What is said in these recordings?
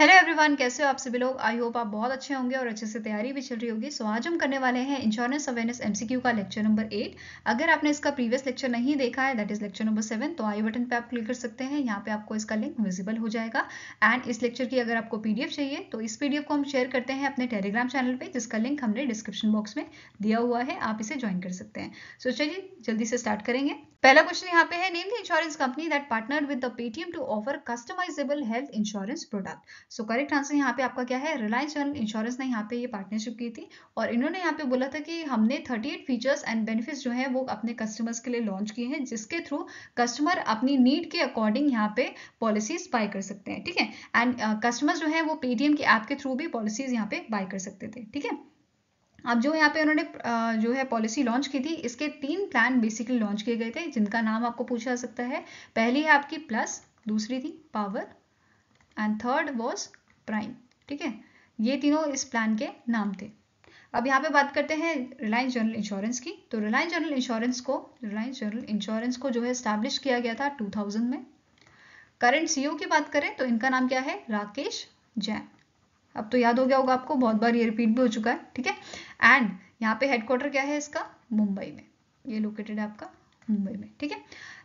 Hello everyone कैसे हो आप सभी लोग आई होप आप बहुत अच्छे होंगे और अच्छे से तैयारी भी चल रही होगी सो so, आज हम करने वाले हैं इंश्योरेंस अवेयरनेस एमसीक्यू का लेक्चर नंबर एट अगर आपने इसका प्रीवियस लेक्चर नहीं देखा है that is lecture number seven तो आई बटन पे आप क्लिक कर सकते हैं यहाँ पे आपको इसका लिंक विजिबल हो जाएगा एंड इस लेक्चर की अगर आपको पीडीएफ चाहिए तो इस पीडीएफ को हम शेयर करते हैं अपने टेलीग्राम चैनल पर जिसका लिंक हमने डिस्क्रिप्शन बॉक्स में दिया हुआ है आप इसे ज्वाइन कर सकते हैं सो so, चलिए जल्दी से स्टार्ट करेंगे पहला क्वेश्चन यहाँ पे है name the insurance company that partner with the Paytm to offer customisable health insurance product so correct answer यहाँ पे आपका क्या है रिलायंस जनरल इंश्योरेंस ने यहाँ पे ये पार्टनरशिप की थी और इन्होंने यहाँ पे बोला था कि हमने 38 फीचर्स एंड बेनिफिट्स जो है वो अपने कस्टमर्स के लिए लॉन्च किए हैं जिसके थ्रू कस्टमर अपनी नीड के अकॉर्डिंग यहाँ पे पॉलिसीज बाय कर सकते हैं ठीक है एंड कस्टमर्स uh, जो है वो पेटीएम के ऐप के थ्रू भी पॉलिसीज यहाँ पे बाय कर सकते थे ठीक है अब जो यहाँ पे उन्होंने uh, जो है पॉलिसी लॉन्च की थी इसके तीन प्लान बेसिकली लॉन्च किए गए थे जिनका नाम आपको पूछा जा सकता है पहली है आपकी प्लस दूसरी थी power and third was prime ठीक है ये तीनों इस प्लान के नाम थे अब यहाँ पे बात करते हैं रिलायंस जनरल इंश्योरेंस की तो रिलायंस जनरल इंश्योरेंस को रिलायंस जनरल इंश्योरेंस को जो है स्टैब्लिश किया गया था 2000 में करंट सीईओ e की बात करें तो इनका नाम क्या है राकेश जैन अब तो याद हो गया होगा आपको बहुत बार ये रिपीट भी हो चुका है ठीक है एंड यहाँ पे हेडक्वार्टर क्या है इसका मुंबई में ये लोकेटेड है आपका मुंबई में ठीक है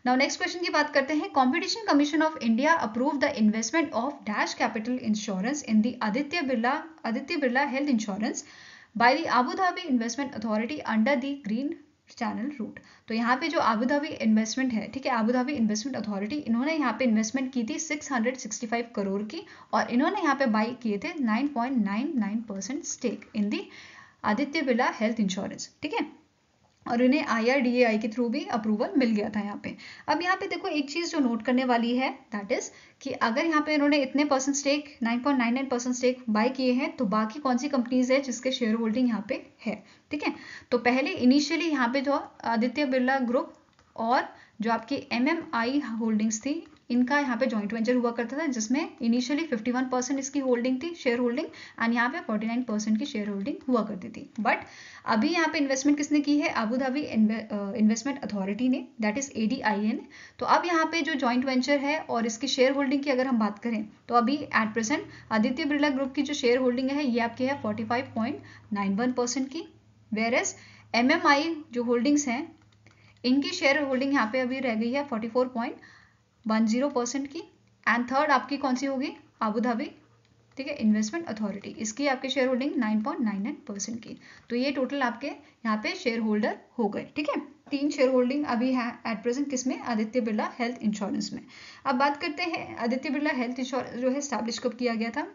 नाउ नेक्स्ट क्वेश्चन की बात करते हैं competition commission of India approve the investment of dash capital insurance in the Aditya Birla Aditya Birla health insurance by the Abu Dhabi investment authority under the green channel route तो यहाँ पे जो आबू धाबी इन्वेस्टमेंट है ठीक है आबू धाबी इन्वेस्टमेंट अथॉरिटी इन्होंने यहाँ पे इन्वेस्टमेंट की थी 665 करोड़ की और इन्होंने यहाँ पे बाई किए थे 9.99 percent stake in the Aditya Birla health insurance ठीक है और इन्हें आई के थ्रू भी अप्रूवल मिल गया था यहाँ पे अब यहाँ पे देखो एक चीज़ जो नोट करने वाली है दैट इज़ कि अगर यहाँ पे इन्होंने इतने percent stake 9.99 percent stake buy किए हैं तो बाकी कौन सी कंपनीज है जिसके शेयर होल्डिंग यहाँ पे है ठीक है तो पहले इनिशियली यहाँ पे जो आदित्य बिरला ग्रुप और जो आपकी एम होल्डिंग्स थी इनका यहाँ पे ज्वाइंट वेंचर हुआ करता था जिसमें इनिशियली 51 परसेंट इसकी होल्डिंग थी शेयर होल्डिंग एंड यहाँ पे 49 परसेंट की शेयर होल्डिंग हुआ करती थी बट अभी यहाँ पे इन्वेस्टमेंट किसने की है अबू धाबी इन्वेस्टमेंट अथॉरिटी ने दैट इज ए तो अब यहाँ पे जो ज्वाइंट वेंचर है और इसकी शेयर होल्डिंग की अगर हम बात करें तो अभी at present Aditya Birla group की जो शेयर होल्डिंग है ये आपकी है फोर्टी परसेंट की वेर एज एम जो होल्डिंग्स हैं इनकी शेयर होल्डिंग यहाँ पे अभी रह गई है फोर्टी वन जीरो परसेंट की एंड थर्ड आपकी कौन सी होगी आबूधाबी ठीक है इन्वेस्टमेंट अथॉरिटी इसकी आपकी share holding nine point nine nine percent की तो ये टोटल आपके यहाँ पे शेयर होल्डर हो गए ठीक है तीन शेयर होल्डिंग अभी है एट प्रेजेंट किसमें आदित्य बिरला हेल्थ इंश्योरेंस में अब बात करते हैं आदित्य बिरला हेल्थ इंश्योरेंस जो है स्टैब्लिश कब किया गया था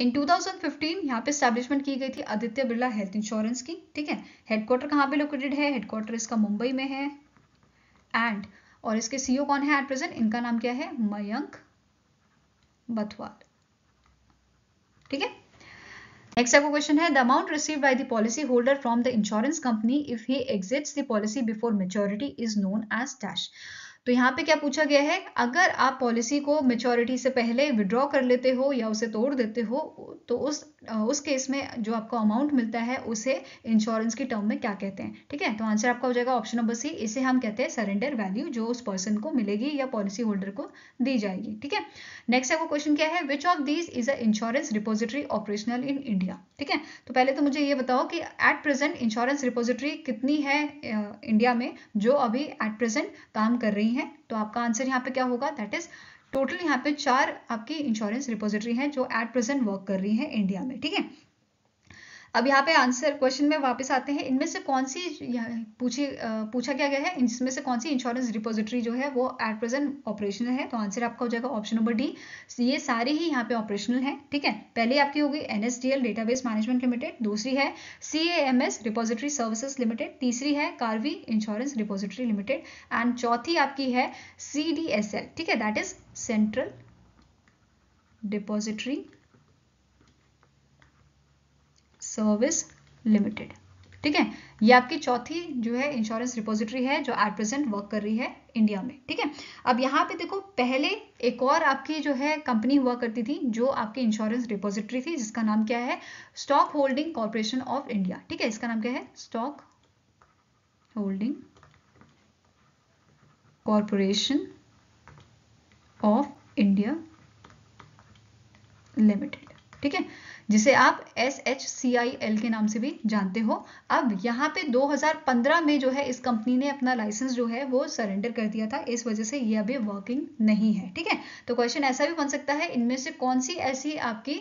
इन 2015 यहाँ पे स्टैब्लिशमेंट की गई थी आदित्य बिरला हेल्थ इंश्योरेंस की ठीक है हेडक्वार्टर कहाँ पे लोकेटेड है हेडक्वार्टर इसका मुंबई में है एंड और इसके सीईओ कौन है एट प्रेजेंट इनका नाम क्या है मयंक बथवाल ठीक है नेक्स्ट आपको क्वेश्चन है the amount receive by the policy holder from the insurance company if he exits the policy before maturity is known as dash तो यहाँ पे क्या पूछा गया है अगर आप पॉलिसी को मेच्योरिटी से पहले विड्रॉ कर लेते हो या उसे तोड़ देते हो तो उस उस केस में जो आपको अमाउंट मिलता है उसे इंश्योरेंस की टर्म में क्या कहते हैं ठीक है तो आंसर आपका हो जाएगा ऑप्शन नंबर सी इसे हम कहते हैं सरेंडर वैल्यू जो उस पर्सन को मिलेगी या पॉलिसी होल्डर को दी जाएगी ठीक है नेक्स्ट आपको क्वेश्चन क्या है which of these is a insurance repository operational in India ठीक है तो पहले तो मुझे ये बताओ कि एट प्रेजेंट इंश्योरेंस रिपोजिटरी कितनी है इंडिया में जो अभी एट प्रेजेंट काम कर रही हैं तो आपका आंसर यहाँ पे क्या होगा दैट इज टोटल यहाँ पे चार आपकी इंश्योरेंस रिपोजिटरी हैं जो एट प्रेजेंट वर्क कर रही हैं इंडिया में ठीक है अब यहाँ पे आंसर क्वेश्चन में वापस आते हैं इनमें से कौन सी पूछी पूछा क्या गया है इसमें से कौन सी इंश्योरेंस रिपोजिटरी जो है वो एट प्रेजेंट ऑपरेशनल है तो आंसर आपका हो जाएगा ऑप्शन नंबर डी ये सारे ही यहाँ पे ऑपरेशनल है ठीक है पहली आपकी होगी एनएसडीएल डेटाबेस मैनेजमेंट लिमिटेड दूसरी है C M S repository services limited तीसरी है Karvy insurance repository limited and चौथी आपकी है सी ठीक है that is central depository service limited ठीक है ये आपकी चौथी जो है इंश्योरेंस रिपोजिटरी है जो एट प्रेजेंट वर्क कर रही है इंडिया में ठीक है अब यहाँ पे देखो पहले एक और आपकी जो है कंपनी हुआ करती थी जो आपकी इंश्योरेंस रिपोजिटरी थी जिसका नाम क्या है stock holding corporation of India ठीक है इसका नाम क्या है stock holding corporation of India limited ठीक है जिसे आप S H C I L के नाम से भी जानते हो अब यहाँ पे 2015 में जो है इस कंपनी ने अपना लाइसेंस जो है वो सरेंडर कर दिया था इस वजह से ये अभी वर्किंग नहीं है ठीक है तो क्वेश्चन ऐसा भी बन सकता है इनमें से कौन सी ऐसी आपकी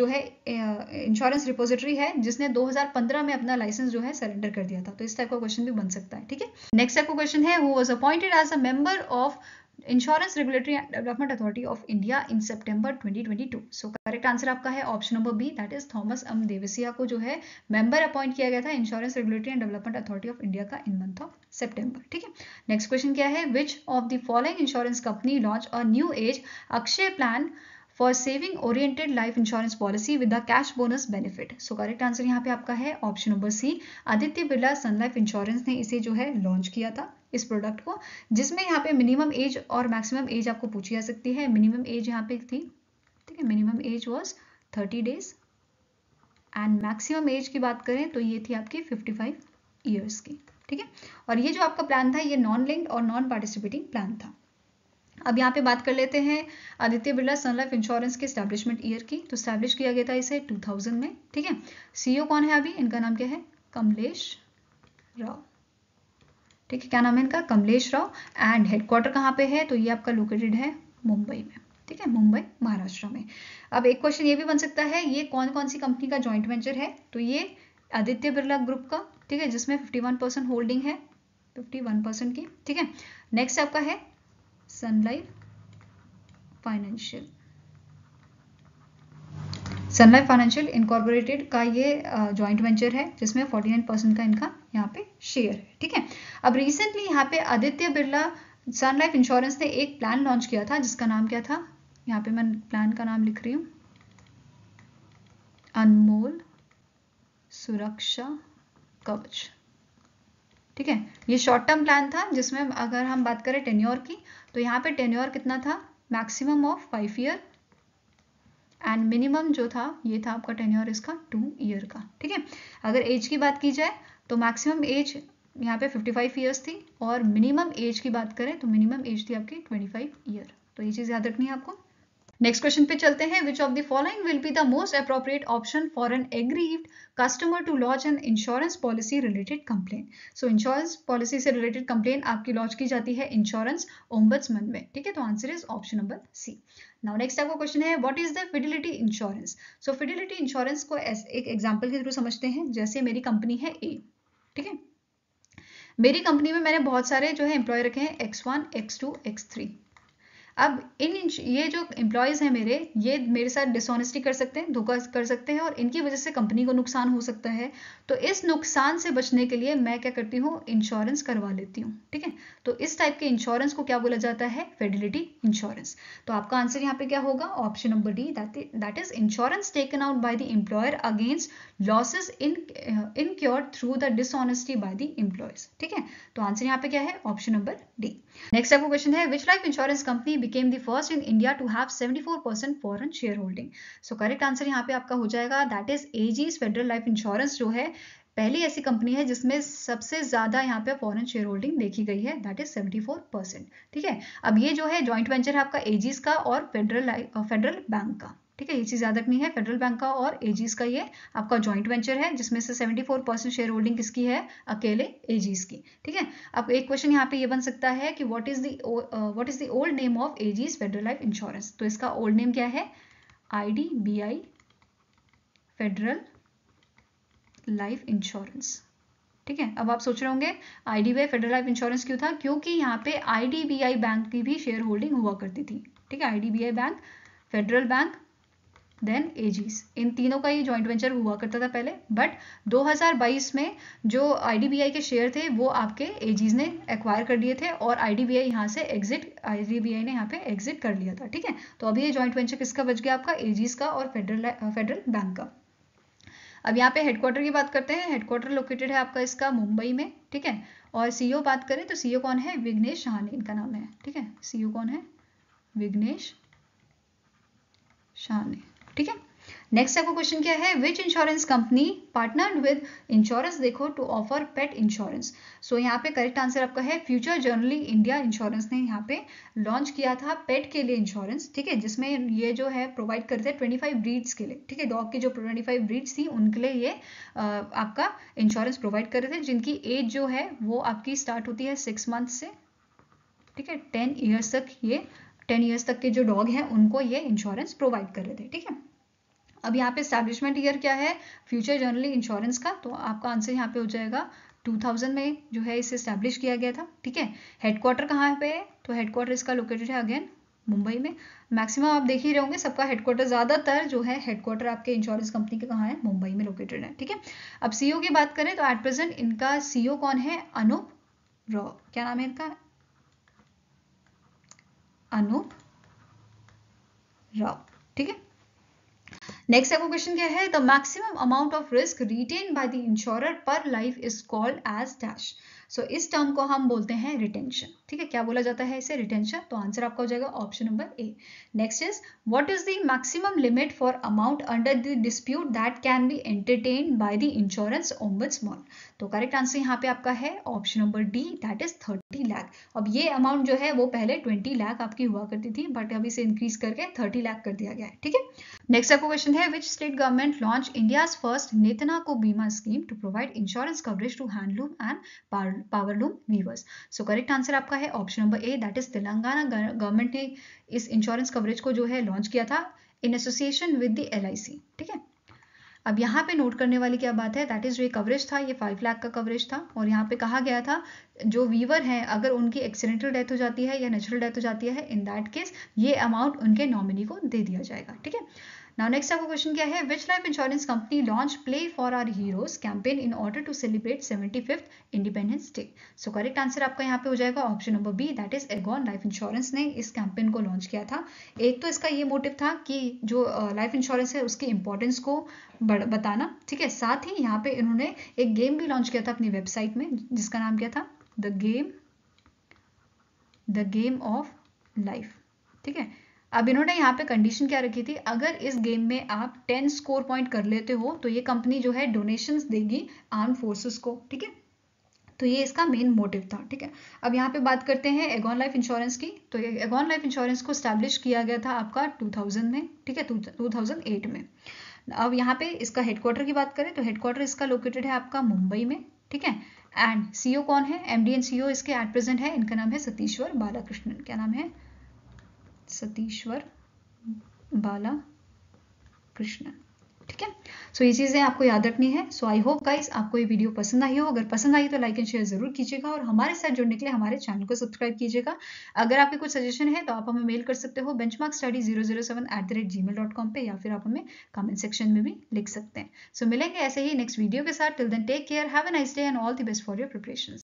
जो है इंश्योरेंस रिपोजिटरी है जिसने 2015 में अपना लाइसेंस जो है सरेंडर कर दिया था तो इस टाइप का क्वेश्चन भी बन सकता है ठीक है नेक्स्ट टाइप का क्वेश्चन है who was appointed as a member of insurance regulatory and development authority of India in September 2022 so correct answer आपका है option number B that is Thomas M Devasia को जो है मेंबर अपॉइंट किया गया था insurance regulatory and development authority of India का in month of September ठीक है नेक्स्ट क्वेश्चन क्या है which of the following insurance company launch a new age Akshay plan for saving oriented life insurance policy with cash bonus benefit so correct answer यहाँ पे आपका है option number C Aditya Birla Sun life insurance ने इसे जो है लॉन्च किया था इस प्रोडक्ट को जिसमें यहाँ पे मिनिमम एज और मैक्सिमम एज आपको पूछी जा सकती है मिनिमम एज यहाँ पे थी ठीक है minimum age was thirty days and maximum age की बात करें तो ये थी आपकी फिफ्टी फाइव ईयर्स की ठीक है और ये जो आपका प्लान था ये नॉन लिंक्ड और नॉन पार्टिसिपेटिंग प्लान था अब यहाँ पे बात कर लेते हैं Aditya Birla Sun life insurance के स्टैब्लिशमेंट ईयर की तो स्टैब्लिश किया गया था इसे 2000 में ठीक है सीईओ कौन है अभी इनका नाम क्या है कमलेश राव ठीक है क्या नाम है इनका कमलेश राव एंड हेडक्वार्टर कहाँ पे है तो ये आपका लोकेटेड है मुंबई में ठीक है मुंबई महाराष्ट्र में अब एक क्वेश्चन ये भी बन सकता है ये कौन कौन सी कंपनी का ज्वाइंट वेंचर है तो ये आदित्य बिरला ग्रुप का ठीक है जिसमें 51 परसेंट होल्डिंग है 51 परसेंट की ठीक है नेक्स्ट आपका है Sunlife Financial Sun Life financial incorporated का ये जॉइंट वेंचर है जिसमें 49 परसेंट का इनका यहाँ पे शेयर है ठीक है अब रिसेंटली यहाँ पे आदित्य बिरला सनलाइफ इंश्योरेंस ने एक प्लान लॉन्च किया था जिसका नाम क्या था यहाँ पे मैं प्लान का नाम लिख रही हूँ अनमोल सुरक्षा कवच ठीक है ये शॉर्ट टर्म प्लान था जिसमें अगर हम बात करें टेन्योर की तो यहाँ पे टेन्योर कितना था maximum of five year and minimum जो था ये था आपका टेन्योर इसका टू ईयर का ठीक है अगर एज की बात की जाए तो मैक्सिमम एज यहाँ पे 55 फाइव ईयर्स थी और मिनिमम एज की बात करें तो मिनिमम एज थी आपकी 25 ईयर तो ये चीज़ याद रखनी है आपको नेक्स्ट क्वेश्चन पे चलते हैं which of the following will be the most appropriate option for an aggrieved customer to launch an insurance policy related complain so insurance policy से रिलेटेड कंप्लेन आपकी लॉन्च की जाती है इंश्योरेंस ओम्बड्समैन में ठीक है तो answer is option number C now next आपका क्वेश्चन है what is the fidelity insurance so fidelity insurance को एक एग्जाम्पल के थ्रू समझते हैं जैसे मेरी कंपनी है ए ठीक है मेरी कंपनी में मैंने बहुत सारे जो है एम्प्लॉय रखे हैं X one X two X three अब इन ये जो एम्प्लॉयज़ हैं मेरे ये मेरे साथ डिसऑनेस्टी कर सकते हैं धोखा कर सकते हैं और इनकी वजह से कंपनी को नुकसान हो सकता है तो इस नुकसान से बचने के लिए मैं क्या करती हूँ इंश्योरेंस करवा लेती हूँ ठीक है तो इस टाइप के इंश्योरेंस को क्या बोला जाता है फेडिलिटी इंश्योरेंस तो आपका आंसर यहाँ पे क्या होगा option number D that is insurance taken out by the employer against losses in incur through the dishonesty by the employees ठीक है तो आंसर यहाँ पे क्या है ऑप्शन नंबर डी नेक्स्ट आपको क्वेश्चन है which life insurance company became the first in India to have 74% foreign shareholding. So correct answer यहाँ पे आपका हो जाएगा that is AG's Federal Life Insurance जो है पहली ऐसी कंपनी है जिसमें सबसे ज़्यादा यहाँ पे फॉरन शेयर होल्डिंग देखी गई है दैट इज 74 परसेंट ठीक है अब ये जो है ज्वाइंट वेंचर है आपका एजीस का और फेडरल फेडरल बैंक का ठीक है ये चीज़ याद रखनी है फेडरल बैंक का और एजीस का ये आपका जॉइंट वेंचर है जिसमें से 74 परसेंट शेयर होल्डिंग किसकी है अकेले एजीस की ठीक है अब एक क्वेश्चन यहाँ पे ये बन सकता है कि what is what is the old name of Ageas federal life insurance तो इसका ओल्ड नेम क्या है आई फेडरल लाइफ इंश्योरेंस ठीक है अब आप सोच रहे होंगे आईडीबीआई फेडरल लाइफ इंश्योरेंस क्यों था क्योंकि यहाँ पे आईडीबीआई बैंक की भी शेयर होल्डिंग हुआ करती थी ठीक है IDBI bank federal bank then Ageas इन तीनों का ये जॉइंट वेंचर हुआ करता था पहले बट 2022 में जो आईडीबीआई के शेयर थे वो आपके एजीज ने एक्वायर कर लिए थे और आईडीबीआई यहाँ से एग्जिट आईडीबीआई ने यहाँ पे एग्जिट कर लिया था ठीक है तो अभी ये जॉइंट वेंचर किसका बच गया आपका एजीज का और फेडरल फेडरल बैंक का अब यहाँ पे हेडक्वार्टर की बात करते हैं हेडक्वार्टर लोकेटेड है आपका इसका मुंबई में ठीक है और सीईओ e बात करें तो सीईओ e कौन है विघ्नेश शाहनी इनका नाम है ठीक है सीईओ e कौन है विघ्नेश शाहनी ठीक है नेक्स्ट आपको क्वेश्चन क्या है which insurance company partner with insurance Dekho to offer pet insurance so यहाँ पे करेक्ट आंसर आपका है फ्यूचर जर्नली इंडिया इंश्योरेंस ने यहाँ पे लॉन्च किया था पेट के लिए इंश्योरेंस ठीक है जिसमें ये जो है प्रोवाइड करते हैं 25 फाइव ब्रीड्स के लिए ठीक है डॉग की जो 25 फाइव ब्रीड्स थी उनके लिए ये आपका इंश्योरेंस प्रोवाइड कर रहे थे जिनकी एज जो है वो आपकी स्टार्ट होती है सिक्स मंथ से ठीक है टेन ईयर्स तक ये टेन ईयर्स तक के जो डॉग हैं उनको ये इंश्योरेंस प्रोवाइड कर रहे थे ठीक है अब यहाँ पे स्टैब्लिशमेंट ईयर क्या है फ्यूचर जर्नली इंश्योरेंस का तो आपका आंसर यहाँ पे हो जाएगा 2000 में जो है इसे स्टैब्लिश किया गया था ठीक है हेडक्वार्टर कहाँ पे है तो हेडक्वार्टर इसका लोकेटेड है अगेन मुंबई में मैक्सिमम आप देख ही रहे होंगे सबका हेडक्वार्टर ज़्यादातर जो है हेडक्वार्टर आपके इंश्योरेंस कंपनी के कहाँ है मुंबई में लोकेटेड है ठीक है अब सीईओ e की बात करें तो एट प्रेजेंट इनका सीईओ e कौन है अनूप रॉ क्या नाम है इनका अनूप राव ठीक है नेक्स्ट आपको क्वेश्चन क्या है the maximum amount of risk retain by the insurer per life is called as dash so so, इस टर्म को हम बोलते हैं रिटेंशन ठीक है क्या बोला जाता है इसे रिटेंशन तो आंसर आपका हो जाएगा option number A next is what is the maximum limit for amount under the dispute that can be entertain by the insurance ombudsman तो करेक्ट आंसर यहाँ पे आपका है option number D that is thirty lakh अब ये amount जो है वो पहले ट्वेंटी लाख आपकी हुआ करती थी बट अब इसे इंक्रीज करके थर्टी लाख कर दिया गया है ठीक है नेक्स्ट आपको क्वेश्चन है which state government launch India first Nethanna ko Bima scheme to provide insurance coverage to handloom and powerloom weavers so correct answer आपका है option number A that is Telangana government ने इस इंश्योरेंस कवरेज को जो है लॉन्च किया था in association with the L ठीक है अब यहाँ पे नोट करने वाली क्या बात है दैट इज ये कवरेज था ये फाइव लाख का कवरेज था और यहाँ पे कहा गया था जो वीवर हैं अगर उनकी एक्सीडेंटल डेथ हो जाती है या नेचुरल डेथ हो जाती है इन दैट केस ये अमाउंट उनके नॉमिनी को दे दिया जाएगा ठीक है नाउ नेक्स्ट आपका क्वेश्चन क्या है which life insurance company launch play for our heroes campaign in order to celebrate seventy fifth independence day so correct answer आपका यहाँ पे हो जाएगा option number B that is Aegon life insurance ने इस कैंपेन को लॉन्च किया था एक तो इसका ये मोटिव था कि जो लाइफ uh, इंश्योरेंस है उसकी इंपॉर्टेंस को बताना ठीक है साथ ही यहाँ पे इन्होंने एक गेम भी लॉन्च किया था अपनी वेबसाइट में जिसका नाम क्या था the game the game of life ठीक है अब इन्होंने यहाँ पे कंडीशन क्या रखी थी अगर इस गेम में आप 10 स्कोर पॉइंट कर लेते हो तो ये कंपनी जो है डोनेशंस देगी आर्म फोर्सेस को ठीक है तो ये इसका मेन मोटिव था ठीक है अब यहाँ पे बात करते हैं एगॉन लाइफ इंश्योरेंस की तो एगॉन लाइफ इंश्योरेंस को स्टैब्लिश किया गया था आपका टू में ठीक है टू में अब यहाँ पे इसका हेडक्वार्टर की बात करें तो हेडक्वार्टर इसका लोकेटेड है आपका मुंबई में ठीक है एंड सीईओ कौन है एमडी एंड सीईओ इसके एट प्रेजेंट है इनका नाम है सतीश्वर बालाकृष्णन क्या नाम है सतीश्वर बाला कृष्ण ठीक है सो ये चीज़ें आपको याद रखनी है सो आई होप गाइस आपको ये वीडियो पसंद आई हो अगर पसंद आई तो लाइक एंड शेयर जरूर कीजिएगा और हमारे साथ जुड़ने के लिए हमारे चैनल को सब्सक्राइब कीजिएगा अगर आपके कुछ सजेशन है तो आप हमें मेल कर सकते हो benchmark study zero zero seven at the rate Gmail dot com पर या फिर आप हमें कमेंट सेक्शन में भी लिख सकते हैं सो so, मिलेंगे ऐसे ही नेक्स्ट वीडियो के साथ till then take care have a nice day and all the best for your preparation